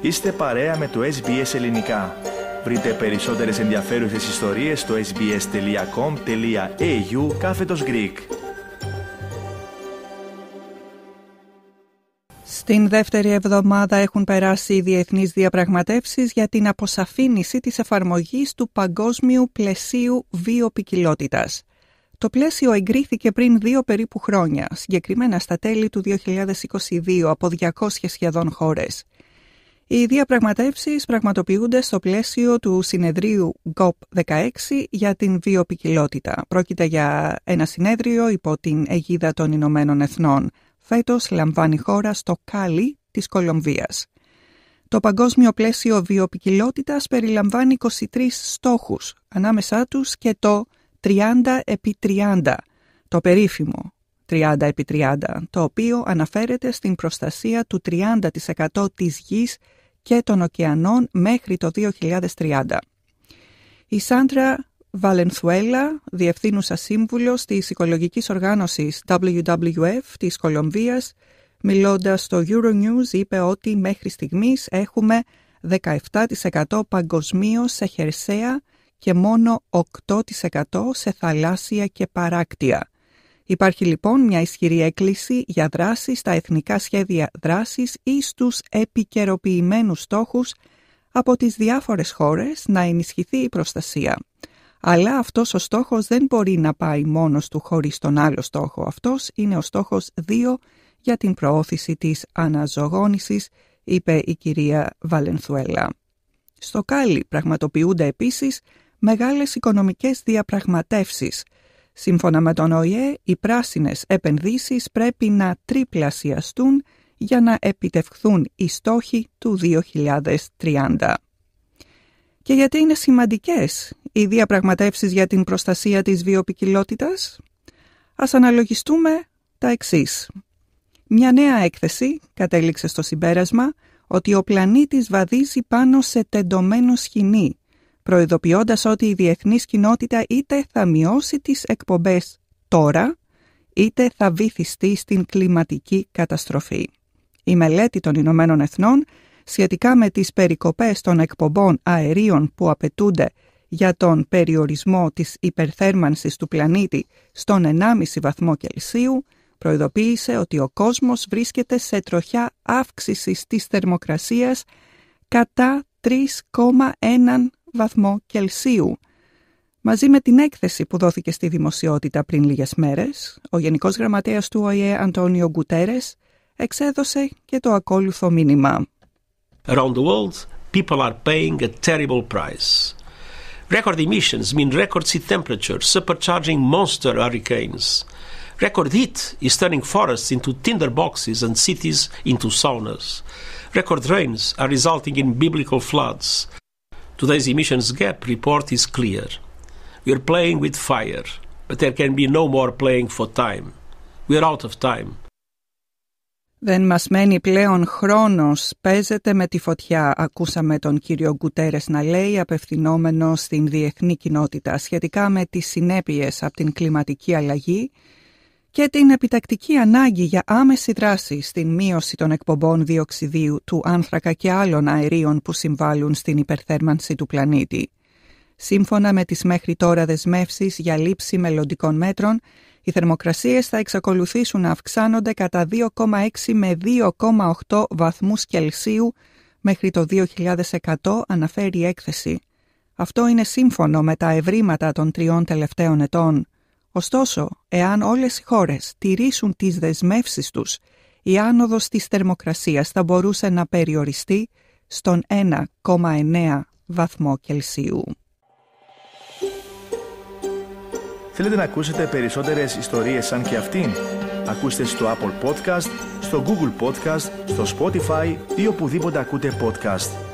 Είστε παρέα με το SBS Ελληνικά. Βρείτε περισσότερες ενδιαφέρουσες ιστορίες στο sbs.com.au κάθετος Greek. Στην δεύτερη εβδομάδα έχουν περάσει οι διεθνείς διαπραγματεύσεις για την αποσαφήνιση της εφαρμογής του παγκόσμιου πλαισίου βιοπικιλότητας. Το πλαίσιο εγκρίθηκε πριν δύο περίπου χρόνια, συγκεκριμένα στα τέλη του 2022 από 200 σχεδόν χώρες. Οι διαπραγματεύσεις πραγματοποιούνται στο πλαίσιο του συνεδρίου GOP16 για την βιοπικιλότητα. Πρόκειται για ένα συνέδριο υπό την αιγίδα των Ηνωμένων Εθνών. Φέτος λαμβάνει χώρα στο Κάλι της Κολομβίας. Το παγκόσμιο πλαίσιο Βιοπικιλότητας περιλαμβάνει 23 στόχους, ανάμεσά τους και το 30 επί 30, το περίφημο 30x30, το οποίο αναφέρεται στην προστασία του 30% της γης και των ωκεανών μέχρι το 2030. Η Σάντρα Βαλενθουέλα, διευθύνουσα σύμβουλος της οικολογικής οργάνωσης WWF της Κολομβίας, μιλώντας στο Euronews είπε ότι μέχρι στιγμής έχουμε 17% παγκοσμίω σε χερσαία και μόνο 8% σε θαλάσσια και παράκτια. Υπάρχει λοιπόν μια ισχυρή έκκληση για δράση στα εθνικά σχέδια δράσης ή στους επικαιροποιημένους στόχους από τις διάφορες χώρες να ενισχυθεί η προστασία. Αλλά αυτός ο στόχος δεν μπορεί να πάει μόνος του χωρίς τον άλλο στόχο. Αυτός είναι ο στόχος 2 για την προώθηση της αναζωγόνησης, είπε η κυρία Βαλενθουέλα. Στο Κάλι πραγματοποιούνται επίσης μεγάλες οικονομικές διαπραγματεύσεις – Σύμφωνα με τον ΟΗΕ, οι πράσινες επενδύσεις πρέπει να τριπλασιαστούν για να επιτευχθούν οι στόχοι του 2030. Και γιατί είναι σημαντικές οι διαπραγματεύσεις για την προστασία της βιοπικιλότητας? Ας αναλογιστούμε τα εξής. Μια νέα έκθεση κατέληξε στο συμπέρασμα ότι ο πλανήτης βαδίζει πάνω σε τεντωμένο σχοινί προειδοποιώντας ότι η διεθνής κοινότητα είτε θα μειώσει τις εκπομπές τώρα, είτε θα βυθιστεί στην κλιματική καταστροφή. Η μελέτη των Ηνωμένων Εθνών σχετικά με τις περικοπές των εκπομπών αερίων που απαιτούνται για τον περιορισμό της υπερθέρμανσης του πλανήτη στον 1,5 βαθμό Κελσίου, προειδοποίησε ότι ο κόσμος βρίσκεται σε τροχιά αύξησης της θερμοκρασίας κατά 3,1 βαθμό Κελσίου. Μαζί με την έκθεση που δόθηκε στη δημοσιότητα πριν λίγες μέρες, ο Γενικός Γραμματέας του ΟΗΕ Αντώνιο Γκουτέρες εξέδωσε και το ακόλουθο μήνυμα. Around the world, people are paying a terrible price. Record emissions mean record sea temperatures, supercharging monster hurricanes. Record heat is turning forests into tinderboxes and cities into saunas. Record rains are resulting in biblical floods. Today's emissions gap report is clear. We are playing with fire, but there can be no more playing for time. We are out of time. Δεν μας μένει πλέον χρόνος, παίζεται με τη φωτιά, ακούσαμε τον κύριο Γκουτέρες να λέει απευθυνόμενο στην διεθνή κοινότητα σχετικά με τις συνέπειες από την κλιματική αλλαγή και την επιτακτική ανάγκη για άμεση δράση στην μείωση των εκπομπών διοξιδίου του άνθρακα και άλλων αερίων που συμβάλλουν στην υπερθέρμανση του πλανήτη. Σύμφωνα με τις μέχρι τώρα δεσμεύσεις για λήψη μελλοντικών μέτρων, οι θερμοκρασίες θα εξακολουθήσουν να αυξάνονται κατά 2,6 με 2,8 βαθμούς Κελσίου μέχρι το 2100, αναφέρει η έκθεση. Αυτό είναι σύμφωνο με τα ευρήματα των τριών τελευταίων ετών. Ωστόσο, εάν όλες οι χώρες τηρήσουν τις δεσμεύσεις τους, η άνοδος της θερμοκρασίας θα μπορούσε να περιοριστεί στον 1,9 βαθμό Κελσίου. Θέλετε να ακούσετε περισσότερες ιστορίες σαν και αυτήν? Ακούστε στο Apple Podcast, στο Google Podcast, στο Spotify ή οπουδήποτε ακούτε podcast.